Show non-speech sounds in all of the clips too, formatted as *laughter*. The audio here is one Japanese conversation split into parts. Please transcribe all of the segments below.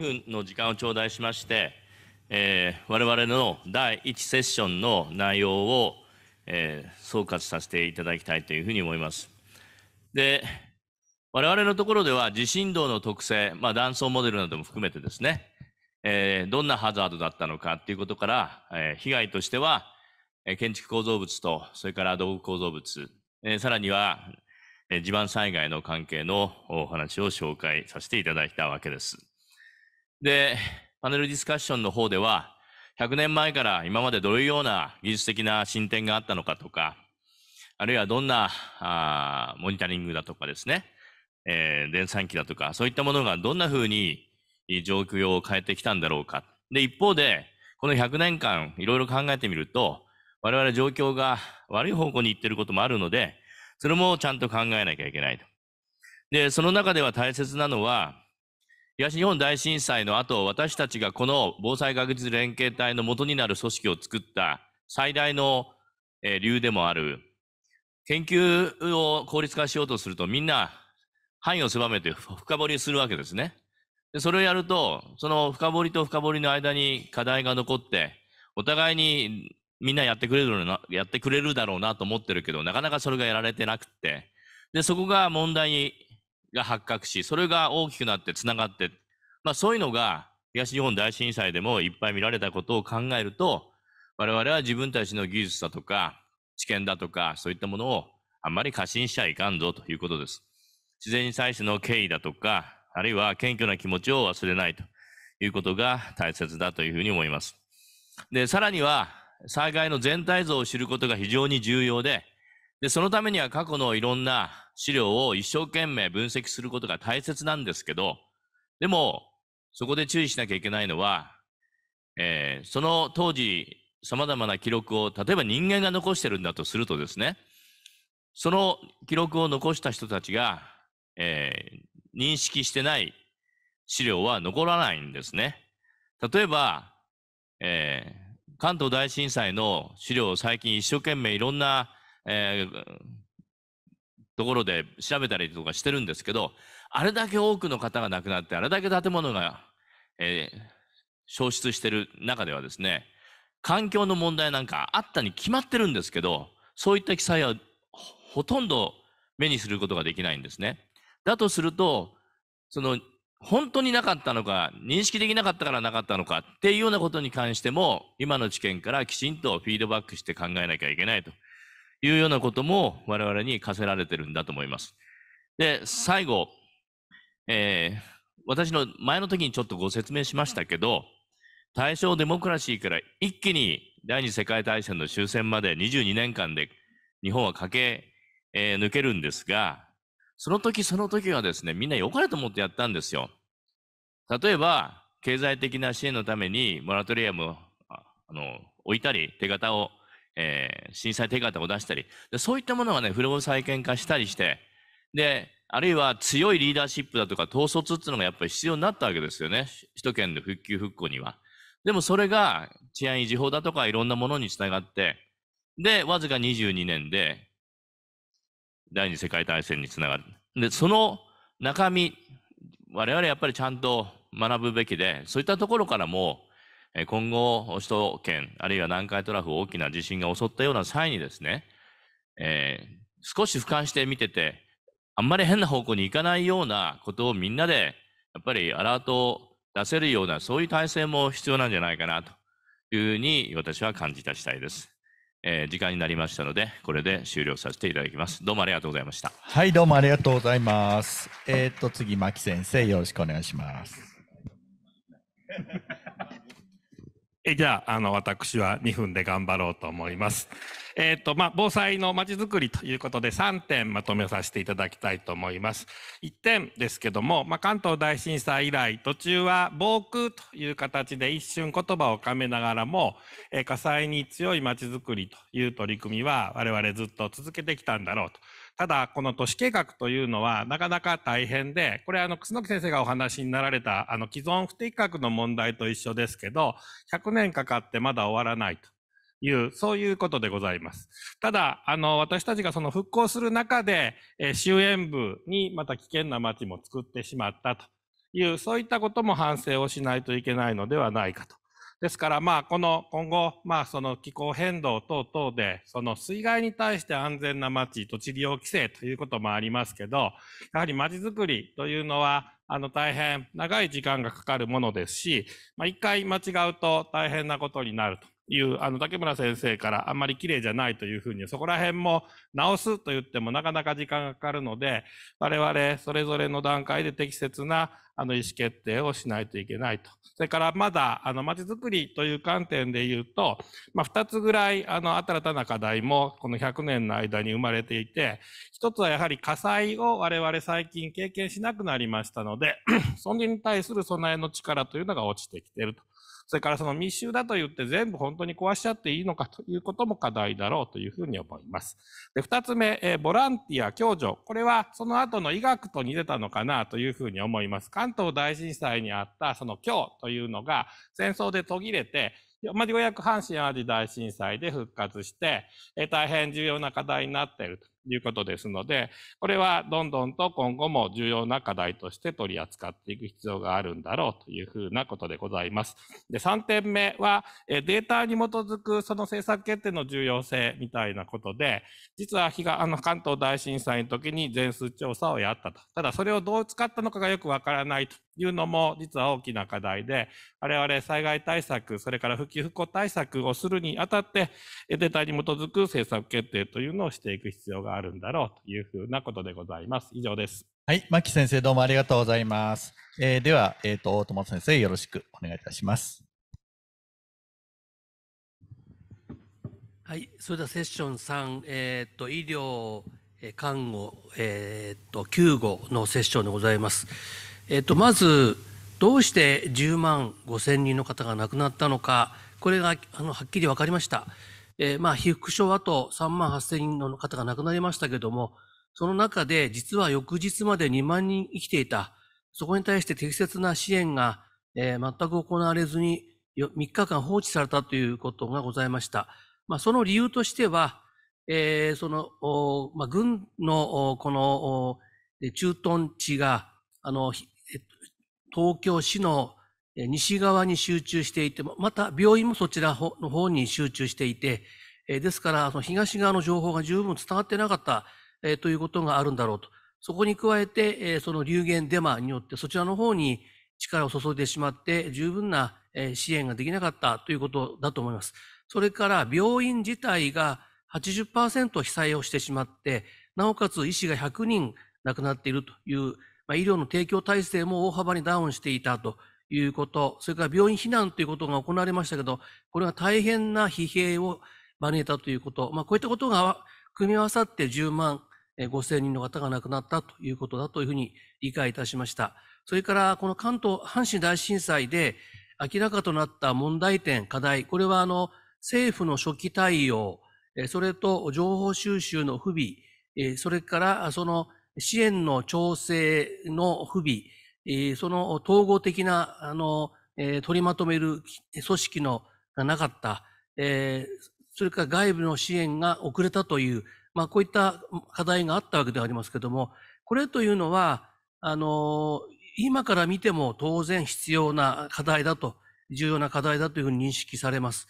分の時間を頂戴しまして、えー、我々の第1セッションの内容を、えー、総括させていただきたいというふうに思います。で、我々のところでは地震動の特性、まあ、断層モデルなども含めてですね、えー、どんなハザードだったのかっていうことから、えー、被害としては、えー、建築構造物と、それから道具構造物、えー、さらには、えー、地盤災害の関係のお話を紹介させていただいたわけです。で、パネルディスカッションの方では、100年前から今までどういうような技術的な進展があったのかとか、あるいはどんなあモニタリングだとかですね、えー、電算機だとか、そういったものがどんな風に状況を変えてきたんだろうか。で、一方で、この100年間、いろいろ考えてみると、我々状況が悪い方向に行ってることもあるので、それもちゃんと考えなきゃいけないと。で、その中では大切なのは、東日本大震災の後、私たちがこの防災学術連携体の元になる組織を作った最大の理由でもある、研究を効率化しようとすると、みんな範囲を狭めて深掘りするわけですね。でそれをやると、その深掘りと深掘りの間に課題が残って、お互いにみんなやってくれるな、やってくれるだろうなと思ってるけど、なかなかそれがやられてなくって、で、そこが問題にが発覚し、それが大きくなってつながって、まあ、そういうのが東日本大震災でもいっぱい見られたことを考えると、我々は自分たちの技術だとか、知見だとか、そういったものをあんまり過信しちゃいかんぞということです。自然に対しての敬意だとか、あるいは謙虚な気持ちを忘れないということが大切だというふうに思います。で、さらには、災害の全体像を知ることが非常に重要で、で、そのためには過去のいろんな資料を一生懸命分析することが大切なんですけど、でも、そこで注意しなきゃいけないのは、えー、その当時、様々な記録を、例えば人間が残してるんだとするとですね、その記録を残した人たちが、えー、認識してない資料は残らないんですね。例えば、えー、関東大震災の資料を最近一生懸命いろんな、えー、ところで調べたりとかしてるんですけど、あれだけ多くの方が亡くなって、あれだけ建物が、えー、消失してる中ではですね、環境の問題なんかあったに決まってるんですけど、そういった記載はほとんど目にすることができないんですね。だとすると、その本当になかったのか、認識できなかったからなかったのかっていうようなことに関しても、今の知見からきちんとフィードバックして考えなきゃいけないというようなことも我々に課せられてるんだと思います。で、最後、えー、私の前の時にちょっとご説明しましたけど、大正デモクラシーから一気に第二次世界大戦の終戦まで22年間で日本は駆け、えー、抜けるんですが、その時その時はですね、みんな良かれと思ってやったんですよ。例えば、経済的な支援のためにモラトリアムを置いたり、手形をえー、震災手形を出したりで、そういったものがね、不良再建化したりして、で、あるいは強いリーダーシップだとか統率っていうのがやっぱり必要になったわけですよね。首都圏の復旧復興には。でもそれが治安維持法だとかいろんなものにつながって、で、わずか22年で第二次世界大戦につながる。で、その中身、我々やっぱりちゃんと学ぶべきで、そういったところからも今後、首都圏、あるいは南海トラフ大きな地震が襲ったような際にですね、えー、少し俯瞰して見てて、あんまり変な方向に行かないようなことをみんなで、やっぱりアラートを出せるような、そういう体制も必要なんじゃないかなというふうに私は感じた次第です。えー、時間になりましたので、これで終了させていただきます。どうもありがとうございました。はい、どうもありがとうございます。えっ、と、次、牧先生、よろしくお願いします。えじゃああの私は2分で頑張ろうと思います。えっ、ー、とまあ、防災のまちづくりということで3点まとめさせていただきたいと思います。1点ですけども、まあ、関東大震災以来途中は防空という形で一瞬言葉をかめながらも、えー、火災に強いまちづくりという取り組みは我々ずっと続けてきたんだろうと。ただ、この都市計画というのはなかなか大変で、これあの、楠木先生がお話になられた、あの、既存不適格の問題と一緒ですけど、100年かかってまだ終わらないという、そういうことでございます。ただ、あの、私たちがその復興する中で、え終焉部にまた危険な町も作ってしまったという、そういったことも反省をしないといけないのではないかと。ですから、まあ、この今後、まあ、その気候変動等々で、その水害に対して安全な街、土地利用規制ということもありますけど、やはり街づくりというのは、あの、大変長い時間がかかるものですし、まあ、一回間違うと大変なことになると。いう、あの、竹村先生からあんまり綺麗じゃないというふうに、そこら辺も直すと言ってもなかなか時間がかかるので、我々それぞれの段階で適切なあの意思決定をしないといけないと。それからまだ、あの、まちづくりという観点で言うと、まあ、2つぐらい、あの、新たな課題もこの100年の間に生まれていて、1つはやはり火災を我々最近経験しなくなりましたので、*clears throat* それに対する備えの力というのが落ちてきていると。それからその密集だと言って全部本当に壊しちゃっていいのかということも課題だろうというふうに思います。で、二つ目、えー、ボランティア、共助。これはその後の医学と似てたのかなというふうに思います。関東大震災にあったその共というのが戦争で途切れて、まあ、ようやく阪神・淡路大震災で復活して、えー、大変重要な課題になっていると。いうことですので、これはどんどんと今後も重要な課題として取り扱っていく必要があるんだろうというふうなことでございます。で、3点目は、データに基づくその政策決定の重要性みたいなことで、実は日があの関東大震災の時に全数調査をやったと。ただそれをどう使ったのかがよくわからないというのも実は大きな課題で、我々災害対策、それから復旧復興対策をするにあたって、データに基づく政策決定というのをしていく必要ががあるんだろうというふうなことでございます。以上です。はい、牧先生どうもありがとうございます。えー、では、えっ、ー、と、大友先生よろしくお願いいたします。はい、それではセッション三、えっ、ー、と、医療、看護、えっ、と、救護のセッションでございます。えっ、と、まず、どうして10万5千人の方が亡くなったのか、これがあのはっきり分かりました。えー、まあ、被服症あと3万8000人の方が亡くなりましたけども、その中で実は翌日まで2万人生きていた。そこに対して適切な支援が、えー、全く行われずに3日間放置されたということがございました。まあ、その理由としては、えー、その、まあ、軍のこの駐屯地が、あの、東京市の西側に集中していて、また病院もそちらの方に集中していて、ですから、その東側の情報が十分伝わってなかったということがあるんだろうと。そこに加えて、その流言デマによってそちらの方に力を注いでしまって、十分な支援ができなかったということだと思います。それから病院自体が80%被災をしてしまって、なおかつ医師が100人亡くなっているという、まあ、医療の提供体制も大幅にダウンしていたということ、それから病院避難ということが行われましたけど、これは大変な疲弊を招いたということ、まあ、こういったことが組み合わさって10万5千人の方が亡くなったということだというふうに理解いたしました。それからこの関東、阪神大震災で明らかとなった問題点、課題、これはあの政府の初期対応、それと情報収集の不備、それからその支援の調整の不備、その統合的な、あの、取りまとめる組織のがなかった、えそれから外部の支援が遅れたという、まあ、こういった課題があったわけではありますけども、これというのは、あの、今から見ても当然必要な課題だと、重要な課題だというふうに認識されます。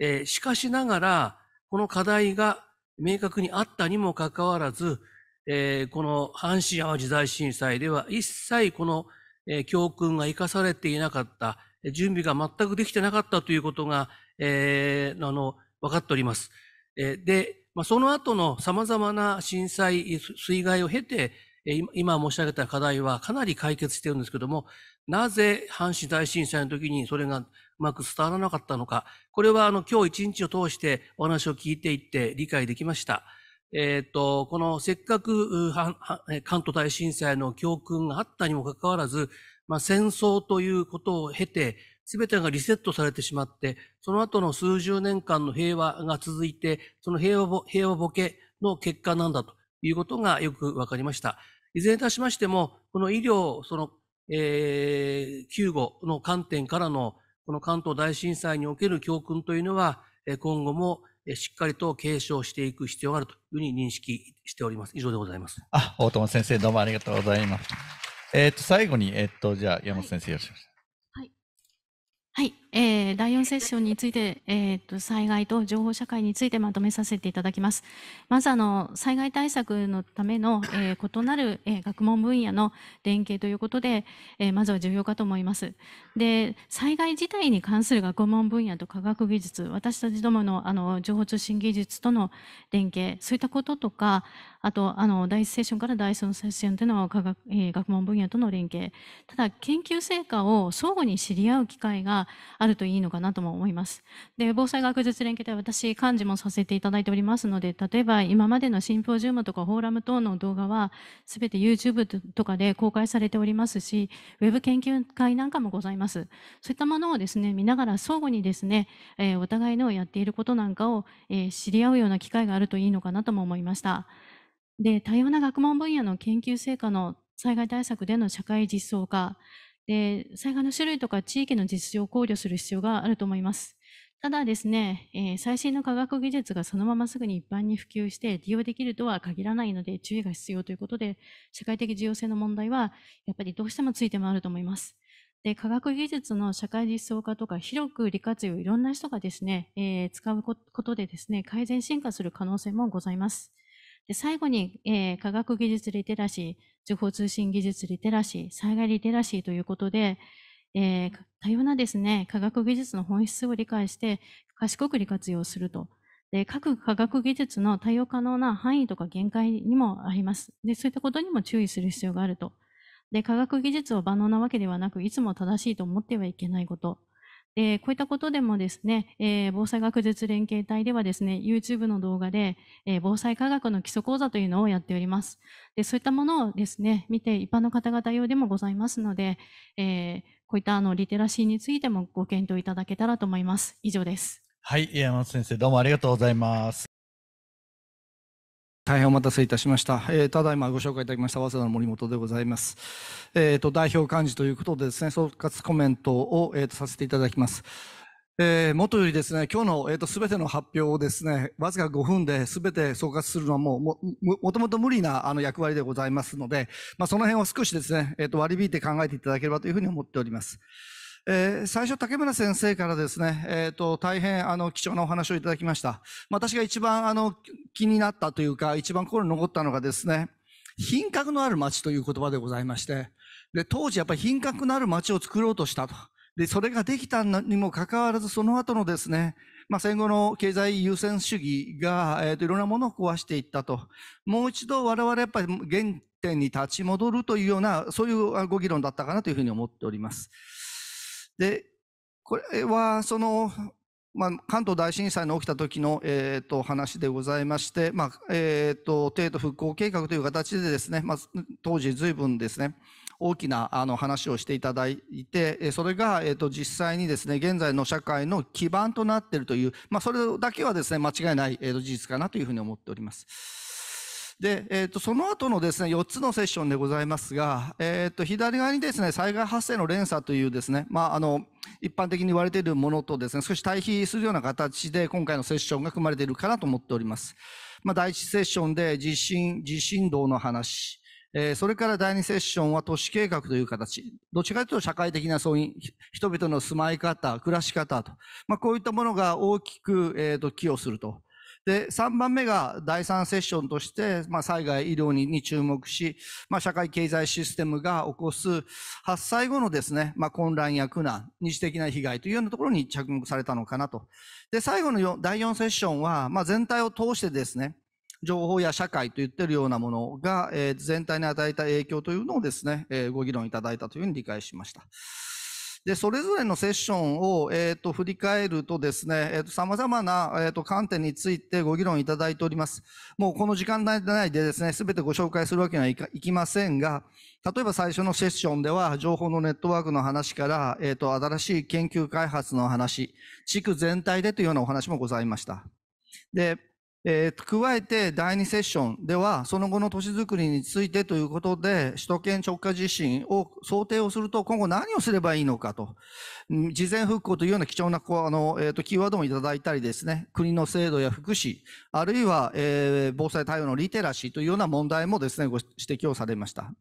えー、しかしながら、この課題が明確にあったにもかかわらず、えー、この阪神・淡路大震災では一切この、え教訓が生かされていなかった、準備が全くできてなかったということが、えー、あの、分かっております。えー、で、まあ、その後の様々な震災、水害を経て、今申し上げた課題はかなり解決してるんですけども、なぜ阪神大震災の時にそれがうまく伝わらなかったのか、これはあの今日一日を通してお話を聞いていって理解できました。えっ、と、このせっかく関東大震災の教訓があったにもかかわらず、まあ、戦争ということを経て、すべてがリセットされてしまって、その後の数十年間の平和が続いて、その平和ぼ平和ボケの結果なんだということがよくわかりました。いずれにいたしましても、この医療、その、えー、救護の観点からの、この関東大震災における教訓というのは、今後もしっかりと継承していく必要があるというふうに認識しております。以上でございます。あ、大友先生、どうもありがとうございます。えっ、と、最後に、えっ、と、じゃあ、山本先生、よろしくお願いします。はい。はい。えー、第4セッションについて、えーと、災害と情報社会についてまとめさせていただきます。まずあの災害対策のための、えー、異なる、えー、学問分野の連携ということで、えー、まずは重要かと思います。で災害自体に関する学問分野と科学技術私たちどものあの情報通信技術との連携そういったこととかあとあの第1セッションから第3セッションでいうの科学、えー、学問分野との連携ただ研究成果を相互に知り合う機会があるといいのかなとも思います。で防災学術連携で私幹事もさせていただいておりますので例えば今までのシンポジウムとかフォーラム等の動画は全て YouTube とかで公開されておりますし Web 研究会なんかもございます。そういったものをですね見ながら相互にですね、えー、お互いのやっていることなんかを、えー、知り合うような機会があるといいのかなとも思いました。で多様な学問分野の研究成果の災害対策での社会実装化で、災害の種類とか地域の実情を考慮する必要があると思います。ただですね、えー、最新の科学技術がそのまますぐに一般に普及して利用できるとは限らないので注意が必要ということで、社会的重要性の問題はやっぱりどうしてもついて回ると思います。で、科学技術の社会実装化とか広く利活用、いろんな人がですね、えー、使うことでですね、改善進化する可能性もございます。で最後に、えー、科学技術リテラシー、情報通信技術リテラシー、災害リテラシーということで、えー、多様なですね、科学技術の本質を理解して、賢く利活用すると。で各科学技術の対応可能な範囲とか限界にもあります。でそういったことにも注意する必要があると。で科学技術を万能なわけではなく、いつも正しいと思ってはいけないこと。えー、こういったことでもですね、えー、防災学術連携隊ではですね、YouTube の動画で、えー、防災科学の基礎講座というのをやっております。で、そういったものをですね、見て一般の方々用でもございますので、えこういったあのリテラシーについてもご検討いただけたらと思います。以上です。はい、山本先生どうもありがとうございます。大変お待たせいたしました。えー、ただいまご紹介いただきました早稲田の森本でございます。えっ、ー、と代表幹事ということでですね総括コメントを、えー、とさせていただきます。えー、もとよりですね、今日の、えーと、と全ての発表をですね、わずか5分で全て総括するのはもうも、もともと無理なあの役割でございますので、まあ、その辺を少しですね、えーと、割り引いて考えていただければというふうに思っております。えー、最初、竹村先生からですね、えっ、ー、と、大変、あの、貴重なお話をいただきました。私が一番、あの、気になったというか、一番心に残ったのがですね、品格のある街という言葉でございまして、で、当時やっぱり品格のある街を作ろうとしたと。で、それができたにもかかわらず、その後のですね、まあ、戦後の経済優先主義が、えっ、ー、と、いろんなものを壊していったと。もう一度我々やっぱり原点に立ち戻るというような、そういうご議論だったかなというふうに思っております。で、これは、その、まあ、関東大震災の起きた時の、えー、と話でございまして、まあえー、と帝都復興計画という形でですね、まあ、当時随分ですね大きなあの話をしていただいてそれが、えー、と実際にですね現在の社会の基盤となっているという、まあ、それだけはですね間違いない、えー、と事実かなというふうに思っております。で、えっ、ー、と、その後のですね、4つのセッションでございますが、えっ、ー、と、左側にですね、災害発生の連鎖というですね、まあ、あの、一般的に言われているものとですね、少し対比するような形で今回のセッションが組まれているかなと思っております。まあ、第1セッションで地震、地震動の話、えー、それから第2セッションは都市計画という形。どちらかというと社会的なそういう人々の住まい方、暮らし方と、まあ、こういったものが大きく、えっ、ー、と寄与すると。で、3番目が第3セッションとして、まあ、災害医療にに注目し、まあ、社会経済システムが起こす発災後のですね、まあ、混乱や苦難、二次的な被害というようなところに着目されたのかなと。で、最後の4第4セッションは、まあ、全体を通してですね、情報や社会と言ってるようなものが、えー、全体に与えた影響というのをですね、えー、ご議論いただいたというふうに理解しました。で、それぞれのセッションを、えっ、ー、と、振り返るとですね、えっ、ー、と、様々な、えっ、ー、と、観点についてご議論いただいております。もうこの時間内でですね、すべてご紹介するわけにはいきませんが、例えば最初のセッションでは、情報のネットワークの話から、えっ、と、新しい研究開発の話、地区全体でというようなお話もございました。で、えー、加えて第二セッションでは、その後の都市づくりについてということで、首都圏直下地震を想定をすると、今後何をすればいいのかと、事前復興というような貴重な、あの、えっ、ー、と、キーワードもいただいたりですね、国の制度や福祉、あるいは、えー、防災対応のリテラシーというような問題もですね、ご指摘をされました。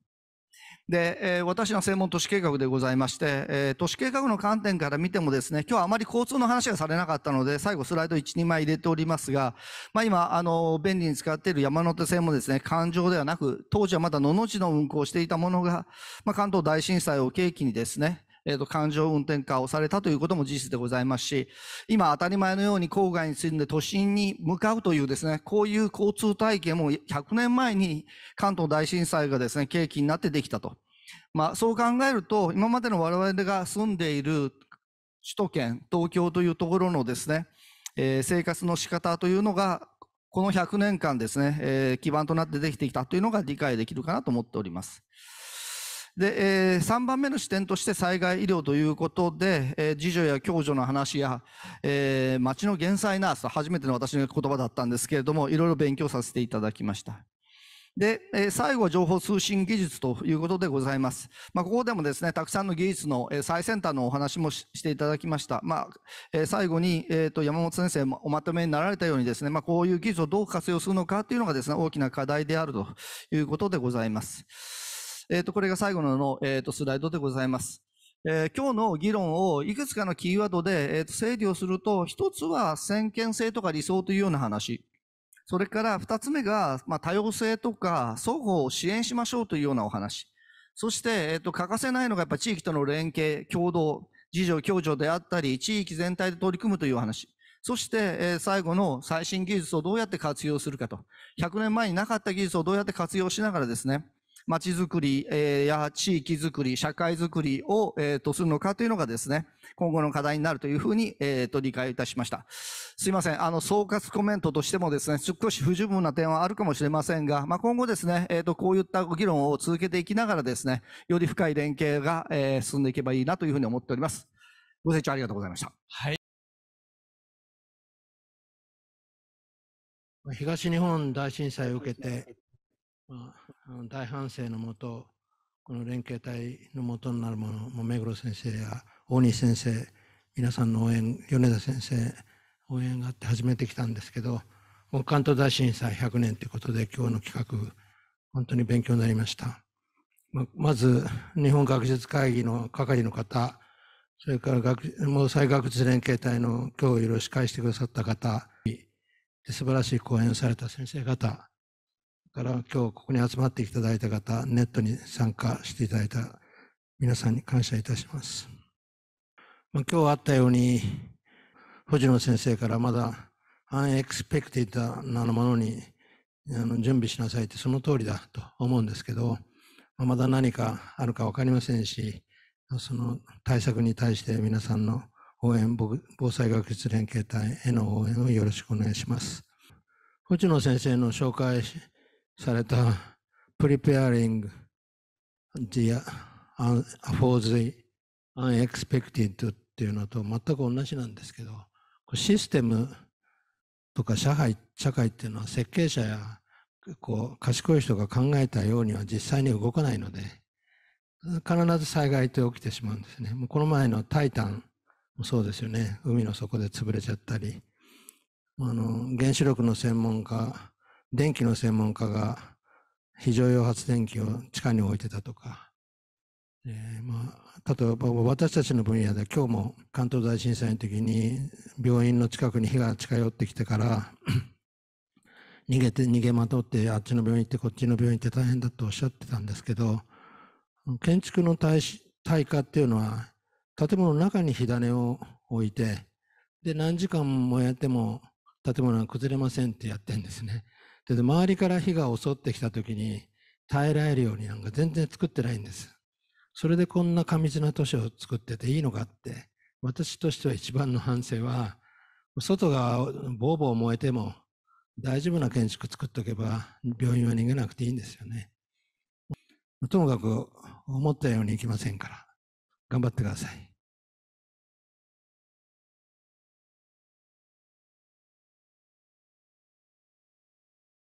で、えー、私の専門都市計画でございまして、えー、都市計画の観点から見てもですね、今日はあまり交通の話がされなかったので、最後スライド1、2枚入れておりますが、まあ今、あの、便利に使っている山手線もですね、環状ではなく、当時はまだのの字の運行をしていたものが、まあ関東大震災を契機にですね、えーと感情運転化をされたということも事実でございますし、今当たり前のように郊外に住んで都心に向かうというですね、こういう交通体系も100年前に関東大震災がですね、契機になってできたと。まあ、そう考えると、今までの我々が住んでいる首都圏、東京というところのですね、えー、生活の仕方というのが、この100年間ですね、えー、基盤となってできてきたというのが理解できるかなと思っております。で、えー、3番目の視点として災害医療ということで、えー、自助や共助の話や、えー、町の減災ナース、初めての私の言葉だったんですけれども、いろいろ勉強させていただきました。で、最後は情報通信技術ということでございます。まあ、ここでもですね、たくさんの技術の、最先端のお話もしていただきました。まあ、最後に、えっ、ー、と、山本先生もおまとめになられたようにですね、まあ、こういう技術をどう活用するのかというのがですね、大きな課題であるということでございます。えっ、と、これが最後の、えと、スライドでございます。えー、今日の議論をいくつかのキーワードで、えー、と整理をすると、一つは先見性とか理想というような話。それから二つ目が、まあ、多様性とか双方を支援しましょうというようなお話。そして、えっ、と、欠かせないのがやっぱ地域との連携、共同、自助、共助であったり、地域全体で取り組むという話。そして、え最後の最新技術をどうやって活用するかと。100年前になかった技術をどうやって活用しながらですね、街づくり、えや地域づくり、社会づくりを、えー、とするのかというのがですね、今後の課題になるというふうに、えー、と理解いたしました。すいません。あの、総括コメントとしてもですね、少し不十分な点はあるかもしれませんが、まあ、今後ですね、えっ、ー、と、こういった議論を続けていきながらですね、より深い連携が、えー、進んでいけばいいなというふうに思っております。ご清聴ありがとうございました。はい。東日本大震災を受けて、まあ、大反省のもと、この連携体のもとになるもの、も目黒先生や大西先生、皆さんの応援、米田先生、応援があって始めてきたんですけど、もう関東大震災100年ということで、今日の企画、本当に勉強になりました。ままず、日本学術会議の係の方、それから学、毛学術連携体の今日よろしく返してくださった方、素晴らしい講演をされた先生方、から今日ここに集まっていただいた方、ネットに参加していただいた皆さんに感謝いたします。今日あったように、藤野先生からまだアンエクスペクティタなものにあの準備しなさいってその通りだと思うんですけど、ままだ何かあるか分かりませんし、その対策に対して皆さんの応援、防災学術連携隊への応援をよろしくお願いします。藤野先生の紹介されたプリペアリング・ n g アフォーズ・ r the u n e x p e c っていうのと全く同じなんですけどシステムとか社会社会っていうのは設計者やこう賢い人が考えたようには実際に動かないので必ず災害って起きてしまうんですね。もうこの前のタイタンもそうですよね海の底で潰れちゃったりあの原子力の専門家電気の専門家が非常用発電機を地下に置いてたとか、えー、まあ、例えば私たちの分野で今日も関東大震災の時に病院の近くに火が近寄ってきてから *coughs* 逃げて逃げまとってあっちの病院行ってこっちの病院行って大変だとおっしゃってたんですけど建築の耐耐火っていうのは建物の中に火種を置いてで何時間燃えても建物は崩れませんってやってるんですね。で、周りから火が襲ってきた時に耐えられるようになんか全然作ってないんです。それでこんな過密な都市を作ってていいのかって、私としては一番の反省は、外がボーボー燃えても大丈夫な建築作っておけば病院は逃げなくていいんですよね。ともかく思ったようにいきませんから、頑張ってください。